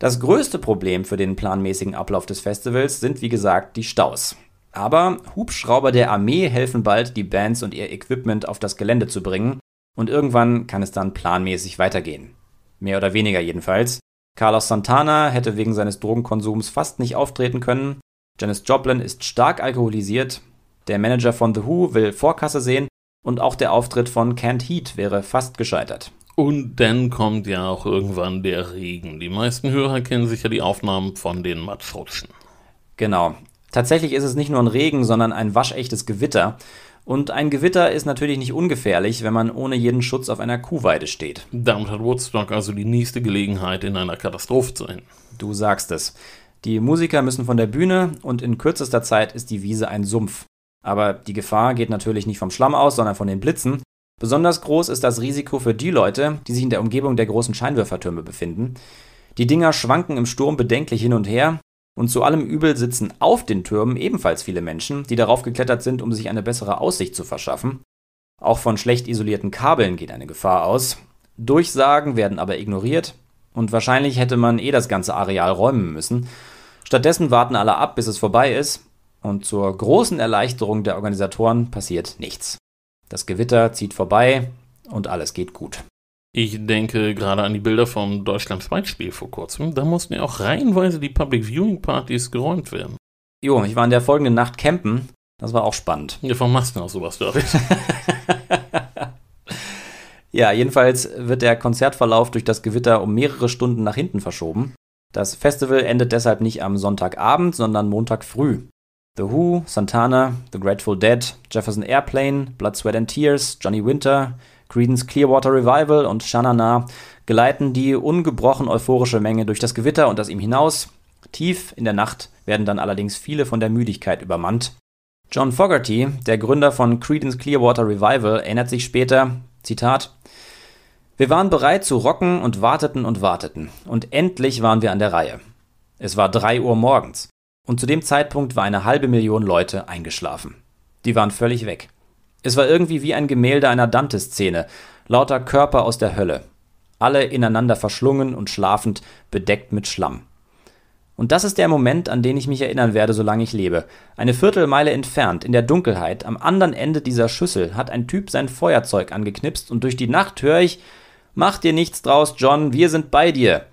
Das größte Problem für den planmäßigen Ablauf des Festivals sind wie gesagt die Staus. Aber Hubschrauber der Armee helfen bald, die Bands und ihr Equipment auf das Gelände zu bringen und irgendwann kann es dann planmäßig weitergehen. Mehr oder weniger jedenfalls. Carlos Santana hätte wegen seines Drogenkonsums fast nicht auftreten können, Janis Joplin ist stark alkoholisiert, der Manager von The Who will Vorkasse sehen und auch der Auftritt von Can't Heat wäre fast gescheitert. Und dann kommt ja auch irgendwann der Regen. Die meisten Hörer kennen sicher die Aufnahmen von den Matschrutschen. Genau. Tatsächlich ist es nicht nur ein Regen, sondern ein waschechtes Gewitter. Und ein Gewitter ist natürlich nicht ungefährlich, wenn man ohne jeden Schutz auf einer Kuhweide steht. Damit hat Woodstock also die nächste Gelegenheit, in einer Katastrophe zu enden. Du sagst es. Die Musiker müssen von der Bühne und in kürzester Zeit ist die Wiese ein Sumpf. Aber die Gefahr geht natürlich nicht vom Schlamm aus, sondern von den Blitzen. Besonders groß ist das Risiko für die Leute, die sich in der Umgebung der großen Scheinwerfertürme befinden. Die Dinger schwanken im Sturm bedenklich hin und her und zu allem Übel sitzen auf den Türmen ebenfalls viele Menschen, die darauf geklettert sind, um sich eine bessere Aussicht zu verschaffen. Auch von schlecht isolierten Kabeln geht eine Gefahr aus. Durchsagen werden aber ignoriert und wahrscheinlich hätte man eh das ganze Areal räumen müssen. Stattdessen warten alle ab, bis es vorbei ist und zur großen Erleichterung der Organisatoren passiert nichts. Das Gewitter zieht vorbei und alles geht gut. Ich denke gerade an die Bilder vom Deutschland-Schweiz-Spiel vor kurzem. Da mussten ja auch reihenweise die Public Viewing Partys geräumt werden. Jo, ich war in der folgenden Nacht campen. Das war auch spannend. Ja, warum machst du auch sowas, David? ja, jedenfalls wird der Konzertverlauf durch das Gewitter um mehrere Stunden nach hinten verschoben. Das Festival endet deshalb nicht am Sonntagabend, sondern Montag früh. The Who, Santana, The Grateful Dead, Jefferson Airplane, Blood, Sweat and Tears, Johnny Winter, Creedence Clearwater Revival und Shanana geleiten die ungebrochen euphorische Menge durch das Gewitter und das ihm hinaus. Tief in der Nacht werden dann allerdings viele von der Müdigkeit übermannt. John Fogerty, der Gründer von Creedence Clearwater Revival, erinnert sich später, Zitat, wir waren bereit zu rocken und warteten und warteten. Und endlich waren wir an der Reihe. Es war 3 Uhr morgens. Und zu dem Zeitpunkt war eine halbe Million Leute eingeschlafen. Die waren völlig weg. Es war irgendwie wie ein Gemälde einer Dante-Szene. Lauter Körper aus der Hölle. Alle ineinander verschlungen und schlafend, bedeckt mit Schlamm. Und das ist der Moment, an den ich mich erinnern werde, solange ich lebe. Eine Viertelmeile entfernt, in der Dunkelheit, am anderen Ende dieser Schüssel, hat ein Typ sein Feuerzeug angeknipst und durch die Nacht höre ich, Mach dir nichts draus, John, wir sind bei dir.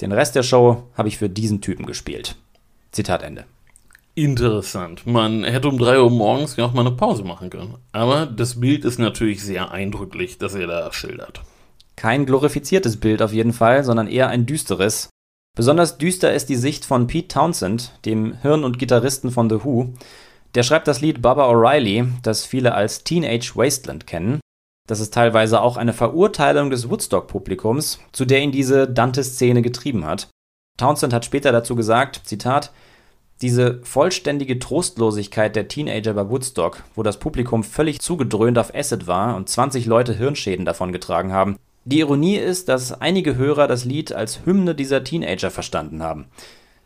Den Rest der Show habe ich für diesen Typen gespielt. Zitat Ende. Interessant. Man hätte um 3 Uhr morgens ja auch mal eine Pause machen können. Aber das Bild ist natürlich sehr eindrücklich, das er da schildert. Kein glorifiziertes Bild auf jeden Fall, sondern eher ein düsteres. Besonders düster ist die Sicht von Pete Townsend, dem Hirn und Gitarristen von The Who. Der schreibt das Lied Baba O'Reilly, das viele als Teenage Wasteland kennen. Das ist teilweise auch eine Verurteilung des Woodstock-Publikums, zu der ihn diese Dante-Szene getrieben hat. Townsend hat später dazu gesagt, Zitat, diese vollständige Trostlosigkeit der Teenager bei Woodstock, wo das Publikum völlig zugedröhnt auf Acid war und 20 Leute Hirnschäden davongetragen haben. Die Ironie ist, dass einige Hörer das Lied als Hymne dieser Teenager verstanden haben.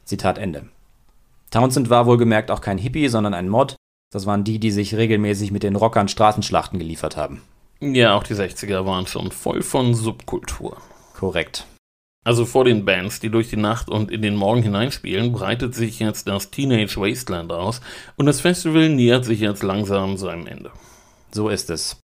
Zitat Ende. Townsend war wohlgemerkt auch kein Hippie, sondern ein Mod. Das waren die, die sich regelmäßig mit den Rockern Straßenschlachten geliefert haben. Ja, auch die 60er waren schon voll von Subkultur. Korrekt. Also vor den Bands, die durch die Nacht und in den Morgen hineinspielen, breitet sich jetzt das Teenage Wasteland aus und das Festival nähert sich jetzt langsam seinem Ende. So ist es.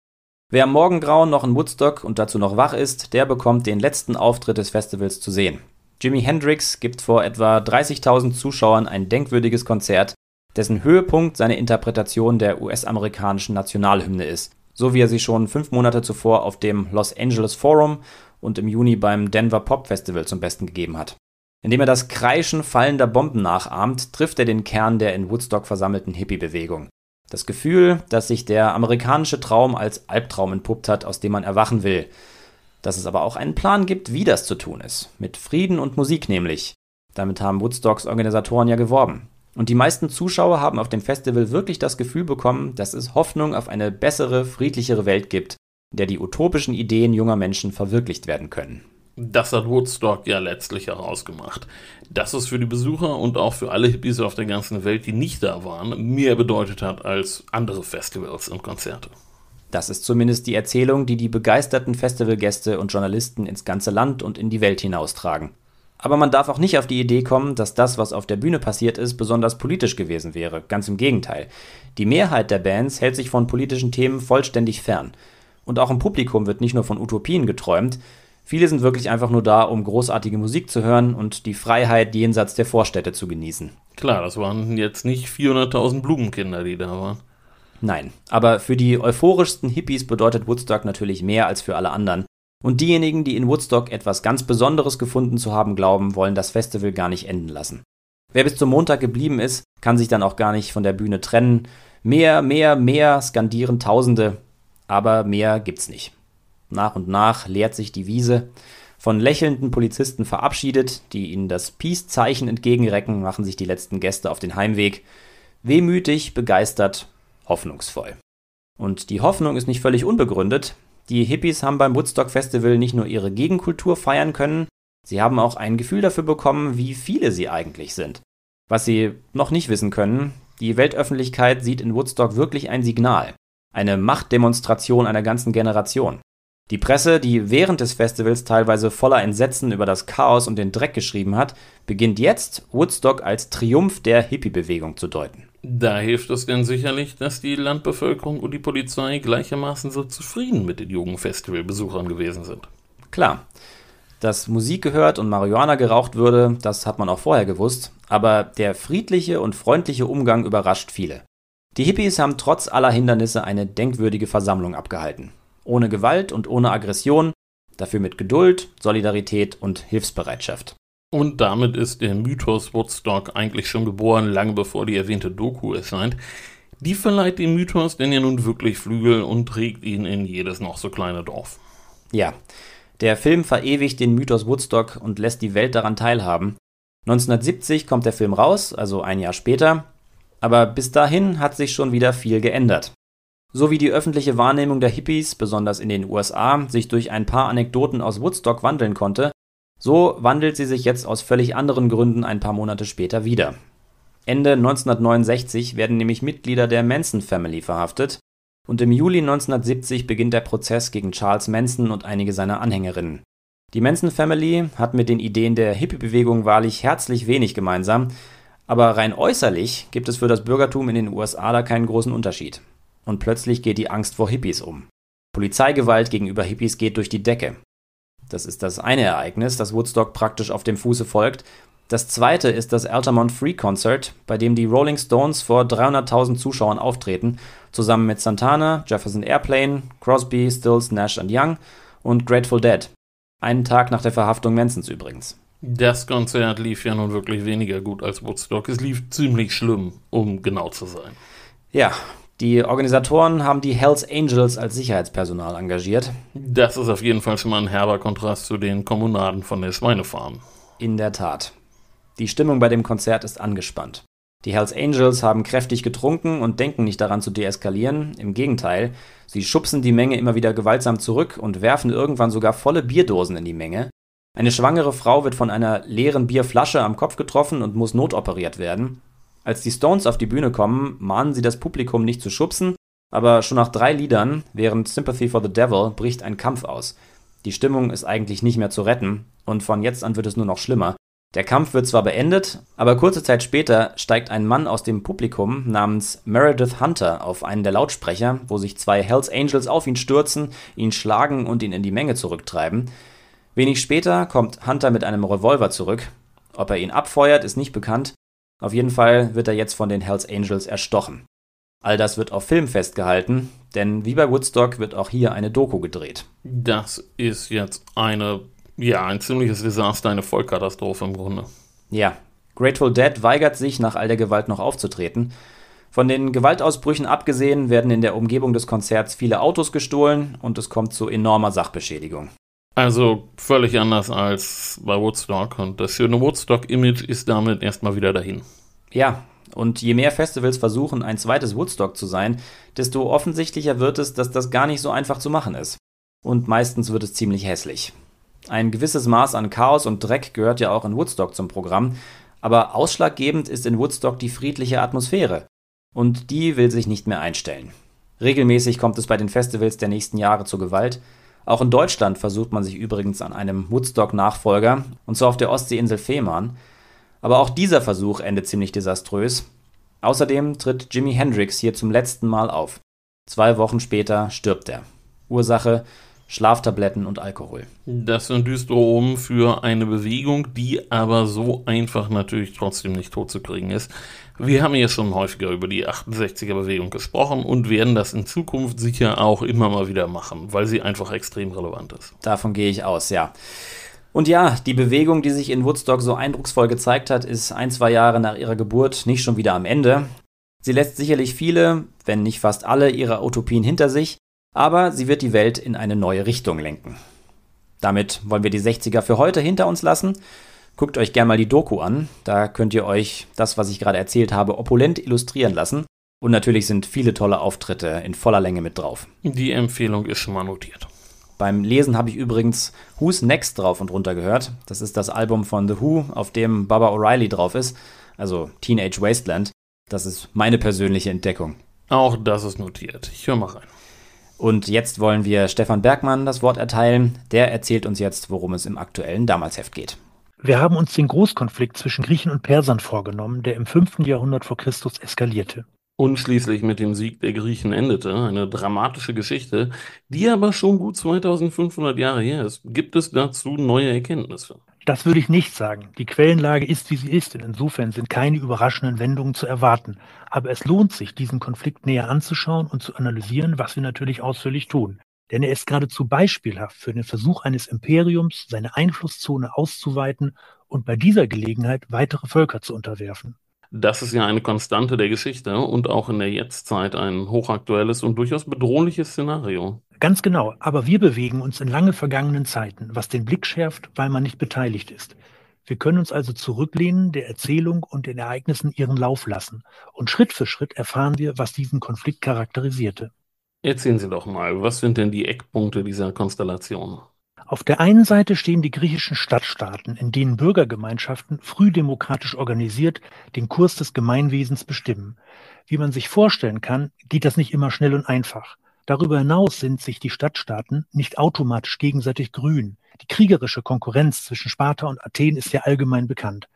Wer am Morgengrauen noch in Woodstock und dazu noch wach ist, der bekommt den letzten Auftritt des Festivals zu sehen. Jimi Hendrix gibt vor etwa 30.000 Zuschauern ein denkwürdiges Konzert, dessen Höhepunkt seine Interpretation der US-amerikanischen Nationalhymne ist so wie er sie schon fünf Monate zuvor auf dem Los Angeles Forum und im Juni beim Denver Pop Festival zum Besten gegeben hat. Indem er das Kreischen fallender Bomben nachahmt, trifft er den Kern der in Woodstock versammelten Hippie-Bewegung. Das Gefühl, dass sich der amerikanische Traum als Albtraum entpuppt hat, aus dem man erwachen will. Dass es aber auch einen Plan gibt, wie das zu tun ist. Mit Frieden und Musik nämlich. Damit haben Woodstocks Organisatoren ja geworben. Und die meisten Zuschauer haben auf dem Festival wirklich das Gefühl bekommen, dass es Hoffnung auf eine bessere, friedlichere Welt gibt, in der die utopischen Ideen junger Menschen verwirklicht werden können. Das hat Woodstock ja letztlich herausgemacht. Dass es für die Besucher und auch für alle Hippies auf der ganzen Welt, die nicht da waren, mehr bedeutet hat als andere Festivals und Konzerte. Das ist zumindest die Erzählung, die die begeisterten Festivalgäste und Journalisten ins ganze Land und in die Welt hinaustragen. Aber man darf auch nicht auf die Idee kommen, dass das, was auf der Bühne passiert ist, besonders politisch gewesen wäre. Ganz im Gegenteil. Die Mehrheit der Bands hält sich von politischen Themen vollständig fern. Und auch im Publikum wird nicht nur von Utopien geträumt, viele sind wirklich einfach nur da, um großartige Musik zu hören und die Freiheit jenseits der Vorstädte zu genießen. Klar, das waren jetzt nicht 400.000 Blumenkinder, die da waren. Nein, aber für die euphorischsten Hippies bedeutet Woodstock natürlich mehr als für alle anderen. Und diejenigen, die in Woodstock etwas ganz Besonderes gefunden zu haben glauben, wollen das Festival gar nicht enden lassen. Wer bis zum Montag geblieben ist, kann sich dann auch gar nicht von der Bühne trennen. Mehr, mehr, mehr skandieren Tausende, aber mehr gibt's nicht. Nach und nach leert sich die Wiese. Von lächelnden Polizisten verabschiedet, die ihnen das Peace-Zeichen entgegenrecken, machen sich die letzten Gäste auf den Heimweg. Wehmütig, begeistert, hoffnungsvoll. Und die Hoffnung ist nicht völlig unbegründet, die Hippies haben beim Woodstock Festival nicht nur ihre Gegenkultur feiern können, sie haben auch ein Gefühl dafür bekommen, wie viele sie eigentlich sind. Was sie noch nicht wissen können, die Weltöffentlichkeit sieht in Woodstock wirklich ein Signal, eine Machtdemonstration einer ganzen Generation. Die Presse, die während des Festivals teilweise voller Entsetzen über das Chaos und den Dreck geschrieben hat, beginnt jetzt, Woodstock als Triumph der Hippie-Bewegung zu deuten. Da hilft es ganz sicherlich, dass die Landbevölkerung und die Polizei gleichermaßen so zufrieden mit den Jugendfestivalbesuchern gewesen sind. Klar. Dass Musik gehört und Marihuana geraucht würde, das hat man auch vorher gewusst, aber der friedliche und freundliche Umgang überrascht viele. Die Hippies haben trotz aller Hindernisse eine denkwürdige Versammlung abgehalten. Ohne Gewalt und ohne Aggression, dafür mit Geduld, Solidarität und Hilfsbereitschaft. Und damit ist der Mythos Woodstock eigentlich schon geboren, lange bevor die erwähnte Doku erscheint. Die verleiht dem Mythos denn ja nun wirklich Flügel und trägt ihn in jedes noch so kleine Dorf. Ja, der Film verewigt den Mythos Woodstock und lässt die Welt daran teilhaben. 1970 kommt der Film raus, also ein Jahr später, aber bis dahin hat sich schon wieder viel geändert. So wie die öffentliche Wahrnehmung der Hippies, besonders in den USA, sich durch ein paar Anekdoten aus Woodstock wandeln konnte, so wandelt sie sich jetzt aus völlig anderen Gründen ein paar Monate später wieder. Ende 1969 werden nämlich Mitglieder der Manson Family verhaftet und im Juli 1970 beginnt der Prozess gegen Charles Manson und einige seiner Anhängerinnen. Die Manson Family hat mit den Ideen der Hippie-Bewegung wahrlich herzlich wenig gemeinsam, aber rein äußerlich gibt es für das Bürgertum in den USA da keinen großen Unterschied. Und plötzlich geht die Angst vor Hippies um. Polizeigewalt gegenüber Hippies geht durch die Decke. Das ist das eine Ereignis, das Woodstock praktisch auf dem Fuße folgt. Das zweite ist das Altamont Free Concert, bei dem die Rolling Stones vor 300.000 Zuschauern auftreten, zusammen mit Santana, Jefferson Airplane, Crosby, Stills, Nash Young und Grateful Dead. Einen Tag nach der Verhaftung Mansons übrigens. Das Konzert lief ja nun wirklich weniger gut als Woodstock. Es lief ziemlich schlimm, um genau zu sein. Ja, die Organisatoren haben die Hells Angels als Sicherheitspersonal engagiert. Das ist auf jeden Fall schon mal ein herber Kontrast zu den Kommunaden von der Schweinefarm. In der Tat. Die Stimmung bei dem Konzert ist angespannt. Die Hells Angels haben kräftig getrunken und denken nicht daran zu deeskalieren. Im Gegenteil, sie schubsen die Menge immer wieder gewaltsam zurück und werfen irgendwann sogar volle Bierdosen in die Menge. Eine schwangere Frau wird von einer leeren Bierflasche am Kopf getroffen und muss notoperiert werden. Als die Stones auf die Bühne kommen, mahnen sie das Publikum nicht zu schubsen, aber schon nach drei Liedern, während Sympathy for the Devil, bricht ein Kampf aus. Die Stimmung ist eigentlich nicht mehr zu retten und von jetzt an wird es nur noch schlimmer. Der Kampf wird zwar beendet, aber kurze Zeit später steigt ein Mann aus dem Publikum namens Meredith Hunter auf einen der Lautsprecher, wo sich zwei Hells Angels auf ihn stürzen, ihn schlagen und ihn in die Menge zurücktreiben. Wenig später kommt Hunter mit einem Revolver zurück. Ob er ihn abfeuert, ist nicht bekannt, auf jeden Fall wird er jetzt von den Hells Angels erstochen. All das wird auf Film festgehalten, denn wie bei Woodstock wird auch hier eine Doku gedreht. Das ist jetzt eine, ja, ein ziemliches Desaster, eine Vollkatastrophe im Grunde. Ja. Grateful Dead weigert sich, nach all der Gewalt noch aufzutreten. Von den Gewaltausbrüchen abgesehen werden in der Umgebung des Konzerts viele Autos gestohlen und es kommt zu enormer Sachbeschädigung. Also völlig anders als bei Woodstock und das schöne Woodstock-Image ist damit erstmal wieder dahin. Ja, und je mehr Festivals versuchen, ein zweites Woodstock zu sein, desto offensichtlicher wird es, dass das gar nicht so einfach zu machen ist. Und meistens wird es ziemlich hässlich. Ein gewisses Maß an Chaos und Dreck gehört ja auch in Woodstock zum Programm, aber ausschlaggebend ist in Woodstock die friedliche Atmosphäre. Und die will sich nicht mehr einstellen. Regelmäßig kommt es bei den Festivals der nächsten Jahre zur Gewalt, auch in Deutschland versucht man sich übrigens an einem Woodstock-Nachfolger, und zwar auf der Ostseeinsel Fehmarn. Aber auch dieser Versuch endet ziemlich desaströs. Außerdem tritt Jimi Hendrix hier zum letzten Mal auf. Zwei Wochen später stirbt er. Ursache Schlaftabletten und Alkohol. Das sind düstere Omen für eine Bewegung, die aber so einfach natürlich trotzdem nicht totzukriegen ist. Wir haben ja schon häufiger über die 68er-Bewegung gesprochen und werden das in Zukunft sicher auch immer mal wieder machen, weil sie einfach extrem relevant ist. Davon gehe ich aus, ja. Und ja, die Bewegung, die sich in Woodstock so eindrucksvoll gezeigt hat, ist ein, zwei Jahre nach ihrer Geburt nicht schon wieder am Ende. Sie lässt sicherlich viele, wenn nicht fast alle, ihrer Utopien hinter sich aber sie wird die Welt in eine neue Richtung lenken. Damit wollen wir die 60er für heute hinter uns lassen. Guckt euch gerne mal die Doku an, da könnt ihr euch das, was ich gerade erzählt habe, opulent illustrieren lassen. Und natürlich sind viele tolle Auftritte in voller Länge mit drauf. Die Empfehlung ist schon mal notiert. Beim Lesen habe ich übrigens Who's Next drauf und runter gehört. Das ist das Album von The Who, auf dem Baba O'Reilly drauf ist, also Teenage Wasteland. Das ist meine persönliche Entdeckung. Auch das ist notiert. Ich höre mal rein. Und jetzt wollen wir Stefan Bergmann das Wort erteilen. Der erzählt uns jetzt, worum es im aktuellen Damalsheft geht. Wir haben uns den Großkonflikt zwischen Griechen und Persern vorgenommen, der im 5. Jahrhundert vor Christus eskalierte und schließlich mit dem Sieg der Griechen endete. Eine dramatische Geschichte, die aber schon gut 2500 Jahre her ist. Gibt es dazu neue Erkenntnisse? Das würde ich nicht sagen. Die Quellenlage ist, wie sie ist, und insofern sind keine überraschenden Wendungen zu erwarten. Aber es lohnt sich, diesen Konflikt näher anzuschauen und zu analysieren, was wir natürlich ausführlich tun. Denn er ist geradezu beispielhaft für den Versuch eines Imperiums, seine Einflusszone auszuweiten und bei dieser Gelegenheit weitere Völker zu unterwerfen. Das ist ja eine Konstante der Geschichte und auch in der Jetztzeit ein hochaktuelles und durchaus bedrohliches Szenario. Ganz genau, aber wir bewegen uns in lange vergangenen Zeiten, was den Blick schärft, weil man nicht beteiligt ist. Wir können uns also zurücklehnen, der Erzählung und den Ereignissen ihren Lauf lassen. Und Schritt für Schritt erfahren wir, was diesen Konflikt charakterisierte. Erzählen Sie doch mal, was sind denn die Eckpunkte dieser Konstellation? Auf der einen Seite stehen die griechischen Stadtstaaten, in denen Bürgergemeinschaften früh demokratisch organisiert den Kurs des Gemeinwesens bestimmen. Wie man sich vorstellen kann, geht das nicht immer schnell und einfach. Darüber hinaus sind sich die Stadtstaaten nicht automatisch gegenseitig grün. Die kriegerische Konkurrenz zwischen Sparta und Athen ist ja allgemein bekannt.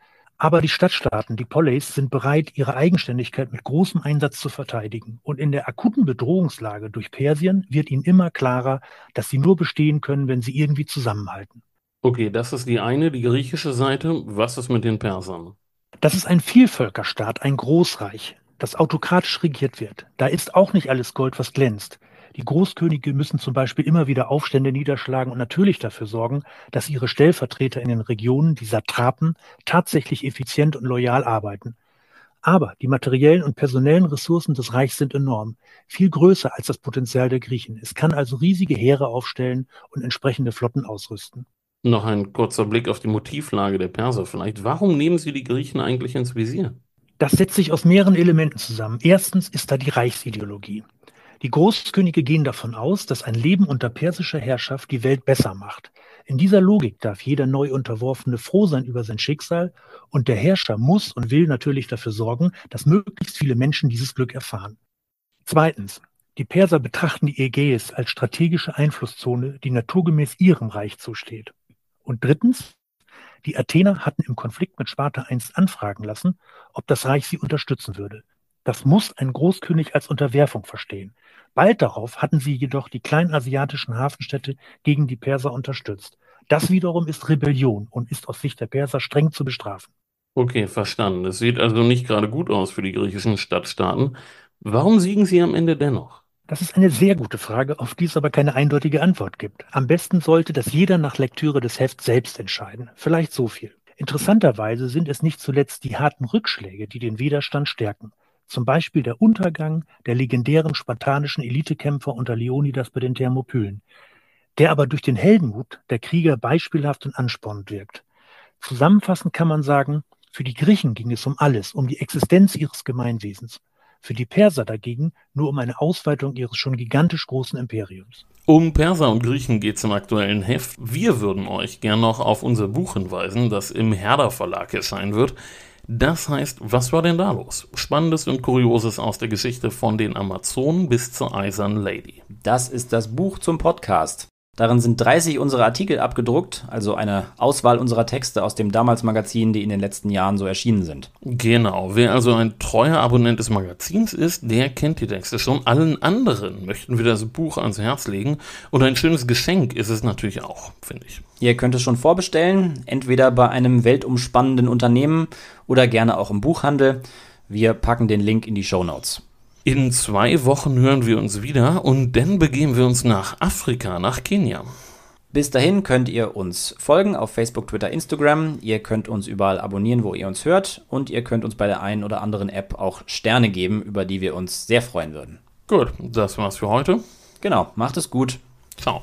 Aber die Stadtstaaten, die Polleys, sind bereit, ihre Eigenständigkeit mit großem Einsatz zu verteidigen. Und in der akuten Bedrohungslage durch Persien wird ihnen immer klarer, dass sie nur bestehen können, wenn sie irgendwie zusammenhalten. Okay, das ist die eine, die griechische Seite. Was ist mit den Persern? Das ist ein Vielvölkerstaat, ein Großreich, das autokratisch regiert wird. Da ist auch nicht alles Gold, was glänzt. Die Großkönige müssen zum Beispiel immer wieder Aufstände niederschlagen und natürlich dafür sorgen, dass ihre Stellvertreter in den Regionen, die Satrapen, tatsächlich effizient und loyal arbeiten. Aber die materiellen und personellen Ressourcen des Reichs sind enorm, viel größer als das Potenzial der Griechen. Es kann also riesige Heere aufstellen und entsprechende Flotten ausrüsten. Noch ein kurzer Blick auf die Motivlage der Perser vielleicht. Warum nehmen sie die Griechen eigentlich ins Visier? Das setzt sich aus mehreren Elementen zusammen. Erstens ist da die Reichsideologie. Die Großkönige gehen davon aus, dass ein Leben unter persischer Herrschaft die Welt besser macht. In dieser Logik darf jeder neu Unterworfene froh sein über sein Schicksal und der Herrscher muss und will natürlich dafür sorgen, dass möglichst viele Menschen dieses Glück erfahren. Zweitens, die Perser betrachten die Ägäis als strategische Einflusszone, die naturgemäß ihrem Reich zusteht. Und drittens, die Athener hatten im Konflikt mit Sparta einst anfragen lassen, ob das Reich sie unterstützen würde. Das muss ein Großkönig als Unterwerfung verstehen. Bald darauf hatten sie jedoch die kleinasiatischen Hafenstädte gegen die Perser unterstützt. Das wiederum ist Rebellion und ist aus Sicht der Perser streng zu bestrafen. Okay, verstanden. Es sieht also nicht gerade gut aus für die griechischen Stadtstaaten. Warum siegen sie am Ende dennoch? Das ist eine sehr gute Frage, auf die es aber keine eindeutige Antwort gibt. Am besten sollte das jeder nach Lektüre des Hefts selbst entscheiden. Vielleicht so viel. Interessanterweise sind es nicht zuletzt die harten Rückschläge, die den Widerstand stärken zum Beispiel der Untergang der legendären spartanischen Elitekämpfer unter Leonidas bei den Thermopylen, der aber durch den Heldenmut der Krieger beispielhaft und anspornend wirkt. Zusammenfassend kann man sagen, für die Griechen ging es um alles, um die Existenz ihres Gemeinwesens, für die Perser dagegen nur um eine Ausweitung ihres schon gigantisch großen Imperiums. Um Perser und Griechen geht es im aktuellen Heft. Wir würden euch gern noch auf unser Buch hinweisen, das im Herder Verlag erscheinen wird. Das heißt, was war denn da los? Spannendes und Kurioses aus der Geschichte von den Amazonen bis zur Eisernen Lady. Das ist das Buch zum Podcast. Darin sind 30 unserer Artikel abgedruckt, also eine Auswahl unserer Texte aus dem damals Magazin, die in den letzten Jahren so erschienen sind. Genau, wer also ein treuer Abonnent des Magazins ist, der kennt die Texte schon. Allen anderen möchten wir das Buch ans Herz legen und ein schönes Geschenk ist es natürlich auch, finde ich. Ihr könnt es schon vorbestellen, entweder bei einem weltumspannenden Unternehmen oder gerne auch im Buchhandel. Wir packen den Link in die Show Notes. In zwei Wochen hören wir uns wieder und dann begeben wir uns nach Afrika, nach Kenia. Bis dahin könnt ihr uns folgen auf Facebook, Twitter, Instagram. Ihr könnt uns überall abonnieren, wo ihr uns hört. Und ihr könnt uns bei der einen oder anderen App auch Sterne geben, über die wir uns sehr freuen würden. Gut, das war's für heute. Genau, macht es gut. Ciao.